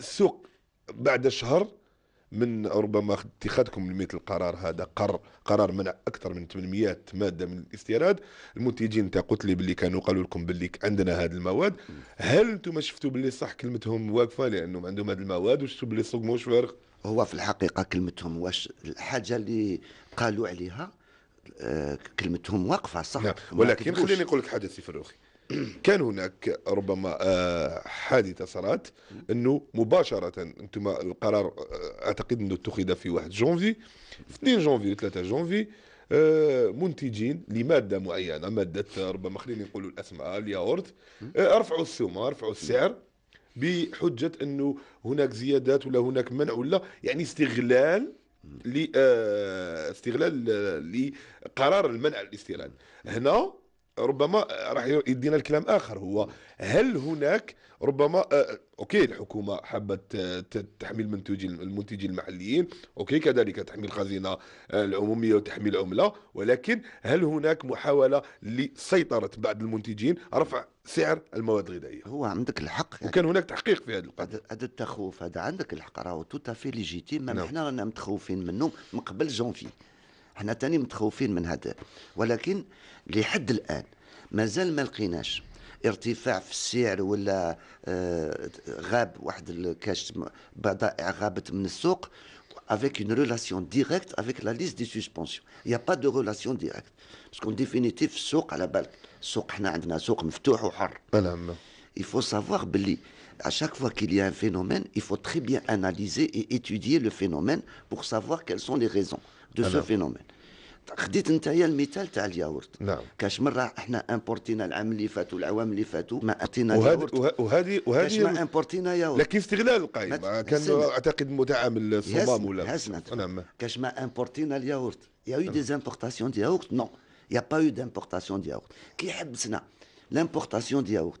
السوق بعد شهر من ربما اتخاذكم لمية القرار هذا قرار قرار منع اكثر من 800 ماده من الاستيراد المنتجين تاع قلت لي باللي كانوا قالوا لكم باللي عندنا هذه المواد هل انتم شفتوا باللي صح كلمتهم واقفه لانهم عندهم هذه المواد وشفتوا باللي السوق مش فارغ هو في الحقيقه كلمتهم واش الحاجه اللي قالوا عليها كلمتهم واقفه صح نعم. ولكن خليني نقول لك حدث سي فروخي كان هناك ربما آه، حادثه صارت انه مباشره انتم القرار آه، اعتقد انه اتخذ في 1 جونفي في 2 جونفي 3 جونفي آه، منتجين لماده معينه ماده ربما خليني نقولوا الاسماء الياورت رفعوا السومه رفعوا السعر بحجه انه هناك زيادات ولا هناك منع ولا يعني استغلال لاستغلال آه، آه، لقرار المنع الاستيراد هنا ربما راح يدينا الكلام اخر هو هل هناك ربما آه، اوكي الحكومه حبت آه، تحمي المنتوجين المنتجين المحليين اوكي كذلك تحمي الخزينه آه، العموميه وتحمي العمله ولكن هل هناك محاوله لسيطره بعض المنتجين رفع سعر المواد الغذائيه هو عندك الحق يعني وكان هناك تحقيق في هذا القضيه هذا التخوف هذا عندك الحق راهو توتافي ليجيتيم نعم. حنا رانا متخوفين منه من قبل جونفي احنا تاني متخوفين من هذا ولكن لحد الان مازال ما لقيناش ارتفاع في السعر ولا آه، غاب واحد الكاش بضائع غابت من السوق افيك اون ريلاسيون ديريكت افيك لا ليست دي سوسبونسيون يا با دو ريلاسيون ديريكت باسكو ديفينيتيف السوق على بالك السوق احنا عندنا سوق مفتوح وحر. Il faut savoir, à chaque fois qu'il y a un phénomène, il faut très bien analyser et étudier le phénomène pour savoir quelles sont les raisons de ce phénomène. Tu as dit le métal est le yaourt Non. Quand on a importé le yaourt, on a importé le yaourt. Quand on a importé le yaourt, on a importé le yaourt. Quand on a importé le yaourt, on a importé le yaourt. Quand on a importé le yaourt, il y a eu des importations de yaourt Non. Il n'y a pas eu d'importation de yaourt. Qui ce que c'est L'importation de yaourt.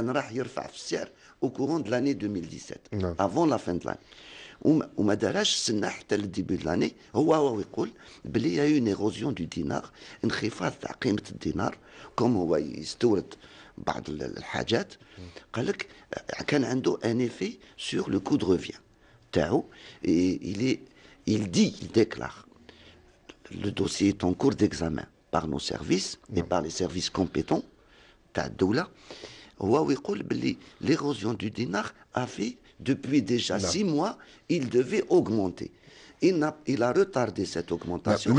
qu'on va au courant de l'année 2017, avant la fin de l'année. au m'a c'est ce n'est le début de l'année. Il dit qu'il y a eu une érosion du dinar, une chiffre de la valeur du dinar, comme il euh, a importé certaines des choses. Il dit qu'il y un effet sur le coût de revient. Il dit il déclare le dossier est en cours d'examen par nos services et par les services compétents l'érosion du dinar a fait depuis déjà six mois, il devait augmenter. Il a, il a retardé cette augmentation.